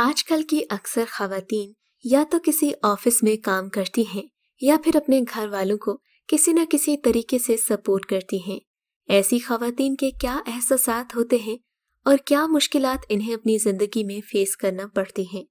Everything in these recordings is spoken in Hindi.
आजकल की अक्सर खातन या तो किसी ऑफिस में काम करती हैं या फिर अपने घर वालों को किसी न किसी तरीके से सपोर्ट करती हैं ऐसी खातन के क्या एहसास होते हैं और क्या मुश्किल इन्हें अपनी ज़िंदगी में फेस करना पड़ती हैं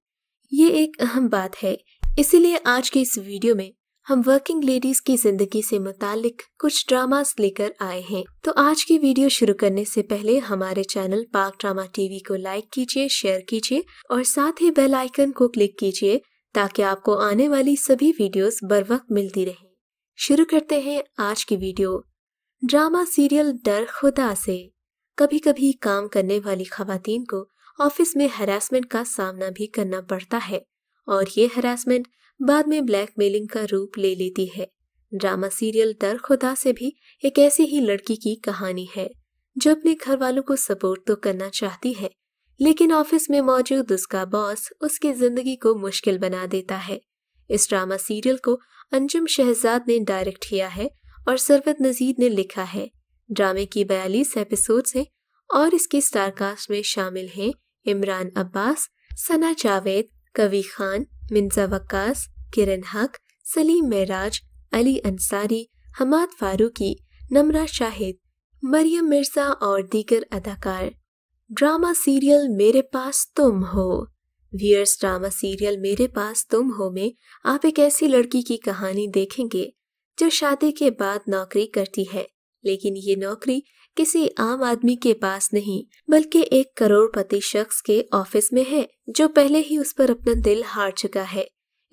ये एक अहम बात है इसीलिए आज की इस वीडियो में हम वर्किंग लेडीज की जिंदगी से मुतालिक कुछ ड्रामास लेकर आए हैं तो आज की वीडियो शुरू करने से पहले हमारे चैनल पाक ड्रामा टीवी को लाइक कीजिए शेयर कीजिए और साथ ही बेल आइकन को क्लिक कीजिए ताकि आपको आने वाली सभी वीडियोस बर वक्त मिलती रहे शुरू करते हैं आज की वीडियो ड्रामा सीरियल डर खुदा से कभी कभी काम करने वाली खातन को ऑफिस में हरासमेंट का सामना भी करना पड़ता है और ये हरासमेंट बाद में ब्लैकमेलिंग का रूप ले लेती है ड्रामा सीरियल डर खुदा से भी एक ऐसी ही लड़की की कहानी है जो अपने घर वालों को सपोर्ट तो करना चाहती है लेकिन ऑफिस में मौजूद उसका बॉस उसकी जिंदगी को मुश्किल बना देता है इस ड्रामा सीरियल को अंजुम शहजाद ने डायरेक्ट किया है और सरवत नज़ीर ने लिखा है ड्रामे की बयालीस एपिसोड है और इसके स्टारकास्ट में शामिल हैं इमरान अब्बास सना जावेद कवि खान मिन्जा वक्कास किरण हक सलीम महराज अली अंसारी हमाद फारूकी नमरा शाहिद मरियम मिर्जा और दीगर अदाकार ड्रामा सीरियल मेरे पास तुम हो वियर्स ड्रामा सीरियल मेरे पास तुम हो में आप एक ऐसी लड़की की कहानी देखेंगे जो शादी के बाद नौकरी करती है लेकिन ये नौकरी किसी आम आदमी के पास नहीं बल्कि एक करोड़पति शख्स के ऑफिस में है जो पहले ही उस पर अपना दिल हार चुका है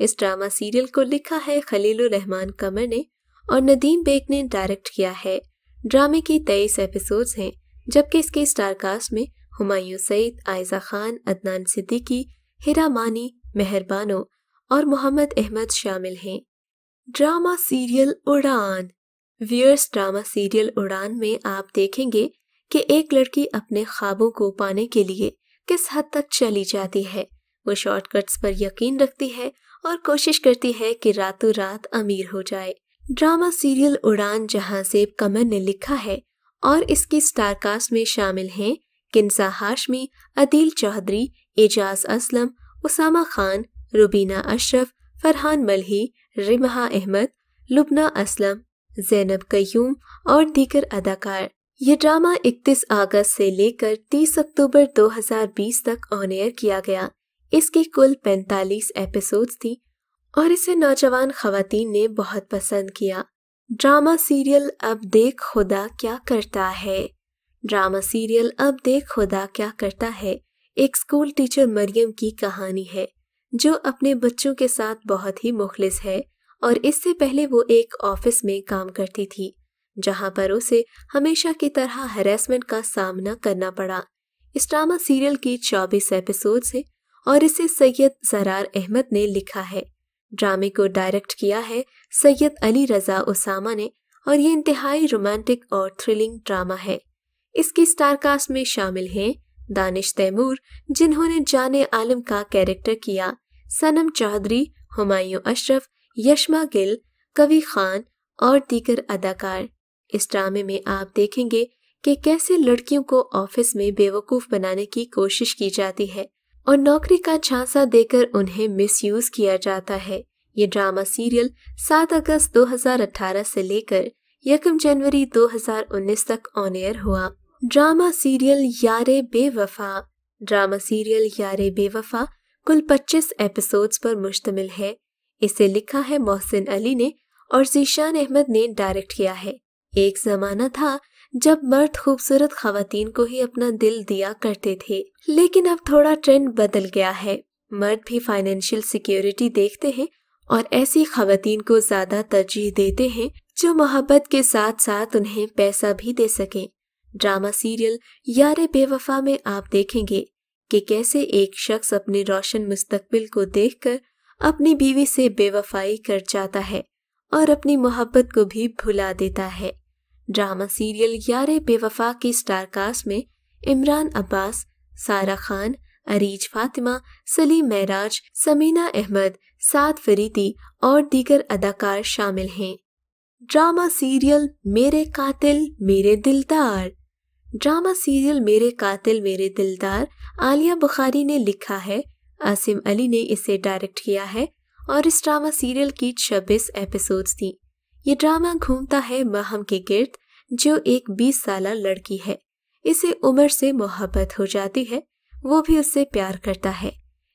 इस ड्रामा सीरियल को लिखा है खलील रहमान कमर ने और नदीम बेग ने डायरेक्ट किया है ड्रामे की तेईस एपिसोड्स हैं जबकि इसके स्टारकास्ट में हुमायूं सईद आयजा खान अदनान सिद्दीकी हिरा मानी मेहरबानो और मोहम्मद अहमद शामिल हैं drama serial Udaan viewers drama serial Udaan में आप देखेंगे कि एक लड़की अपने ख्वाबों को पाने के लिए किस हद तक चली जाती है वो शॉर्टकट्स पर यकीन रखती है और कोशिश करती है कि रातों रात अमीर हो जाए ड्रामा सीरियल उड़ान जहां से कमर ने लिखा है और इसकी स्टारकास्ट में शामिल हैं किन्सा हाशमी अदील चौधरी एजाज असलम उसामा खान रुबीना अशरफ फरहान मलही रिमहा अहमद लुबना असलम जैनब कयूम और दीगर अदाकार ये ड्रामा 31 अगस्त से लेकर 30 अक्टूबर 2020 तक ऑन एयर किया गया इसकी कुल 45 एपिसोड्स थी और इसे नौजवान खातन ने बहुत पसंद किया ड्रामा सीरियल अब देख खुदा क्या करता है ड्रामा सीरियल अब देख खुदा क्या करता है एक स्कूल टीचर मरियम की कहानी है जो अपने बच्चों के साथ बहुत ही मुखलिस है और इससे पहले वो एक ऑफिस में काम करती थी जहां पर उसे हमेशा की तरह हेरेसमेंट का सामना करना पड़ा इस ड्रामा सीरियल की चौबीस एपिसोड है और इसे सैयद जरार अहमद ने लिखा है ड्रामे को डायरेक्ट किया है सैयद अली रजा उसामा ने और ये इंतहाई रोमांटिक और थ्रिलिंग ड्रामा है इसकी स्टारकास्ट में शामिल हैं दानिश तैमूर जिन्होंने जाने आलम का कैरेक्टर किया सनम चौधरी हुमायूं अशरफ यशमा गिल कवि खान और दीगर अदाकार इस ड्रामे में आप देखेंगे कि कैसे लड़कियों को ऑफिस में बेवकूफ बनाने की कोशिश की जाती है और नौकरी का झांसा देकर उन्हें मिसयूज किया जाता है ये ड्रामा सीरियल 7 अगस्त 2018 से लेकर यकम जनवरी 2019 तक ऑन एयर हुआ drama serial Yaare Bewafa drama serial Yaare बेवफा कुल 25 एपिसोड्स पर मुश्तमिल है इसे लिखा है मोहसिन अली ने और जीशान अहमद ने डायरेक्ट किया है एक जमाना था जब मर्द खूबसूरत खातन को ही अपना दिल दिया करते थे लेकिन अब थोड़ा ट्रेंड बदल गया है मर्द भी फाइनेंशियल सिक्योरिटी देखते हैं और ऐसी खातन को ज्यादा तरजीह देते हैं जो मोहब्बत के साथ साथ उन्हें पैसा भी दे सके ड्रामा सीरियल यारे बेवफा में आप देखेंगे कि कैसे एक शख्स अपने रोशन मुस्तकबिल को देखकर अपनी बीवी से बेवफाई कर जाता है और अपनी मोहब्बत को भी भुला देता है ड्रामा सीरियल यारे बेवफा की स्टारकास्ट में इमरान अब्बास सारा खान अरीज फातिमा सलीम महराज समीना अहमद साद फरीदी और दीगर अदाकार शामिल हैं ड्रामा सीरियल मेरे कातिल मेरे दिलदार ड्रामा सीरियल मेरे कातिल मेरे दिलदार आलिया बुखारी ने लिखा है आसिम अली ने इसे डायरेक्ट किया है और इस ड्रामा सीरियल की छब्बीस एपिसोड्स थी ये ड्रामा घूमता है महम के गिर्द जो एक 20 साल लड़की है इसे उमर से मोहब्बत हो जाती है वो भी उससे प्यार करता है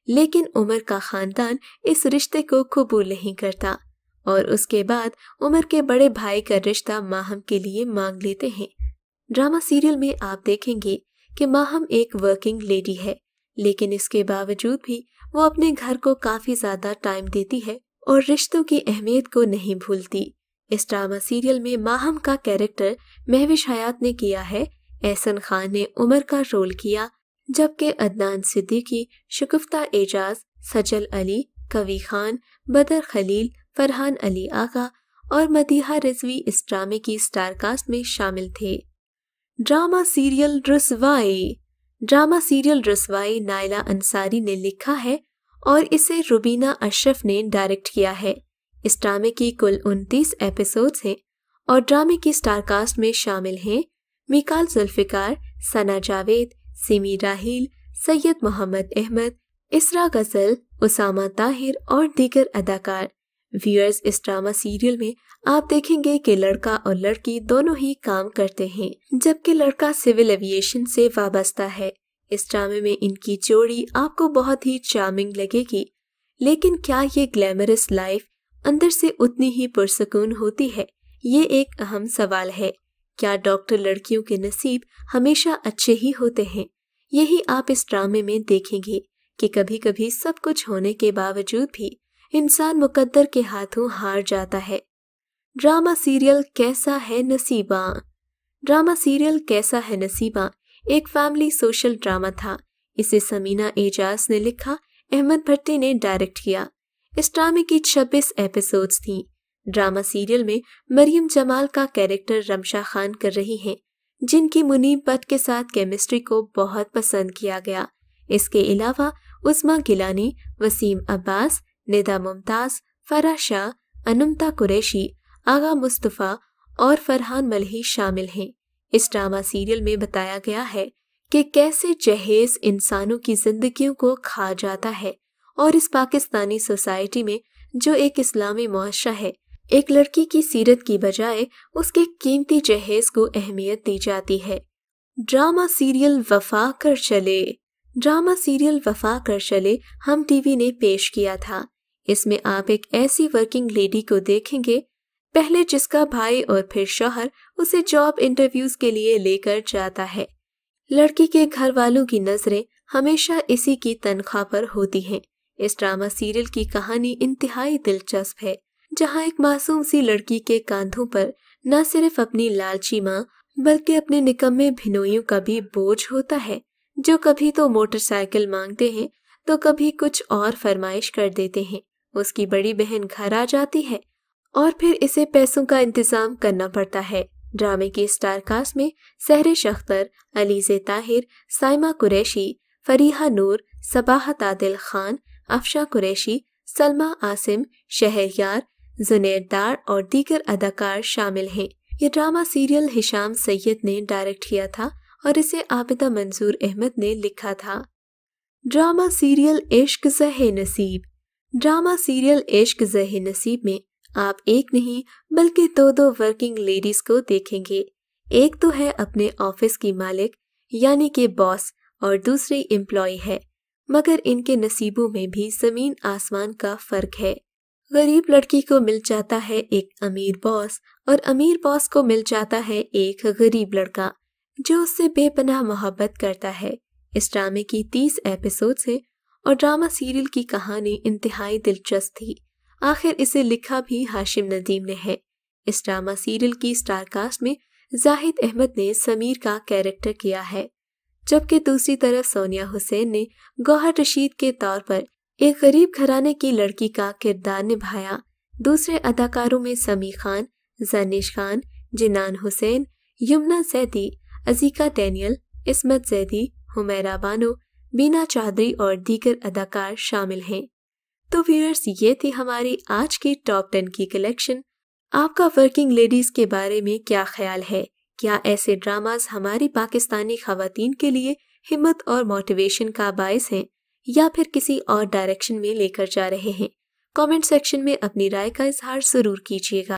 लेकिन उमर का खानदान इस रिश्ते को कबूल नहीं करता और उसके बाद उमर के बड़े भाई का रिश्ता माहम के लिए मांग लेते हैं ड्रामा सीरियल में आप देखेंगे कि माहम एक वर्किंग लेडी है लेकिन इसके बावजूद भी वो अपने घर को काफी ज्यादा टाइम देती है और रिश्तों की अहमियत को नहीं भूलती इस ड्रामा सीरियल में माहम का कैरेक्टर महविश हयात ने किया है एहसन खान ने उमर का रोल किया जबकि अदनान सिद्दीकी शगुफ्ता एजाज सजल अली कवी खान बदर खलील फरहान अली आगा और मदीहा रिजवी इस ड्रामे की स्टारकास्ट में शामिल थे drama serial Ruswai drama serial Ruswai Naila Ansari ने लिखा है और इसे रुबीना अशरफ ने डायरेक्ट किया है इस ड्रामे की कुल उनतीस एपिसोड्स हैं और ड्रामे की स्टारकास्ट में शामिल हैं मिकाल जुल्फ़िकार सना जावेद सिमी राहील सैयद मोहम्मद अहमद इसरा गज़ल उसामा ताहिर और दीगर अदाकार व्यूअर्स इस ड्रामा सीरियल में आप देखेंगे कि लड़का और लड़की दोनों ही काम करते हैं जबकि लड़का सिविल एविएशन से वाबस्ता है इस ड्रामे में इनकी जोड़ी आपको बहुत ही चार्मिंग लगेगी लेकिन क्या ये ग्लैमरस लाइफ अंदर से उतनी ही पुरसकून होती है ये एक अहम सवाल है क्या डॉक्टर लड़कियों के नसीब हमेशा अच्छे ही होते हैं यही आप इस ड्रामे में देखेंगे कि कभी कभी सब कुछ होने के बावजूद भी इंसान मुकद्दर के हाथों हार जाता है ड्रामा सीरियल कैसा है नसीबा ड्रामा सीरियल कैसा है नसीबा एक फैमिली सोशल ड्रामा था इसे समीना एजाज ने लिखा अहमद भट्टी ने डायरेक्ट किया इस ड्रामे की छब्बीस एपिसोड्स थी ड्रामा सीरियल में मरियम जमाल का कैरेक्टर रमशा खान कर रही हैं, जिनकी मुनीब भट्ट के साथ केमिस्ट्री को बहुत पसंद किया गया इसके अलावा उस्मा गिलानी वसीम अब्बास निदा मुमताज़ फरा शाह अनुमता कुरैशी आगा मुस्तफ़ा और फरहान मलही शामिल हैं इस ड्रामा सीरियल में बताया गया है कि कैसे जहेज इंसानों की जिंदगियों को खा जाता है और इस पाकिस्तानी सोसाइटी में जो एक इस्लामी मुआशा है एक लड़की की सीरत की बजाय उसके कीमती जहेज को अहमियत दी जाती है ड्रामा सीरियल वफा कर चले ड्रामा सीरियल वफा कर चले हम टीवी ने पेश किया था इसमें आप एक ऐसी वर्किंग लेडी को देखेंगे पहले जिसका भाई और फिर शोहर उसे जॉब इंटरव्यूज के लिए लेकर जाता है लड़की के घर वालों की नजरें हमेशा इसी की तनख्वाह पर होती हैं। इस ड्रामा सीरियल की कहानी इंतहाई दिलचस्प है जहाँ एक मासूम सी लड़की के कांधों पर न सिर्फ अपनी लालची माँ बल्कि अपने निकम्मे भिनोइयों का भी बोझ होता है जो कभी तो मोटरसाइकिल मांगते हैं तो कभी कुछ और फरमाइश कर देते हैं उसकी बड़ी बहन घर आ जाती है और फिर इसे पैसों का इंतजाम करना पड़ता है ड्रामे के स्टार कास्ट में सहरे शख्तर अलीजे ताहिर साइमा कुरैशी फरीहा नूर सबाह तादिल खान अफशा कुरैशी सलमा आसिम शहरयार जुनैद दार और दीगर अदाकार शामिल हैं ये ड्रामा सीरियल हिशाम सैयद ने डायरेक्ट किया था और इसे आबिदा मंजूर अहमद ने लिखा था ड्रामा सीरियल इश्क सहे नसीब ड्रामा सीरियल इश्क जहे नसीब में आप एक नहीं बल्कि दो दो वर्किंग लेडीज को देखेंगे एक तो है अपने ऑफिस की मालिक यानी के बॉस और दूसरी एम्प्लॉय है मगर इनके नसीबों में भी जमीन आसमान का फर्क है गरीब लड़की को मिल जाता है एक अमीर बॉस और अमीर बॉस को मिल जाता है एक गरीब लड़का जो उससे बेपनाह मोहब्बत करता है इस ड्रामे की तीस एपिसोड से और ड्रामा सीरियल की कहानी इंतहाई दिलचस्प थी आखिर इसे लिखा भी हाशिम नदीम ने है इस ड्रामा सीरियल की स्टारकास्ट में जाहिद अहमद ने समीर का कैरेक्टर किया है जबकि दूसरी तरफ सोनिया हुसैन ने गौहर रशीद के तौर पर एक गरीब घराने की लड़की का किरदार निभाया दूसरे अदाकारों में समी खान जनीश खान जिनान हुसैन यमुना सैदी अजीका डैनियल इसमत जैदी हुमैरा बानो बीना चौधरी और दीगर अदाकार शामिल हैं तो व्यूअर्स ये थी हमारी आज की टॉप टेन की कलेक्शन आपका वर्किंग लेडीज के बारे में क्या ख्याल है क्या ऐसे ड्रामाज हमारी पाकिस्तानी खातन के लिए हिम्मत और मोटिवेशन का बायस हैं या फिर किसी और डायरेक्शन में लेकर जा रहे हैं कमेंट सेक्शन में अपनी राय का इजहार ज़रूर कीजिएगा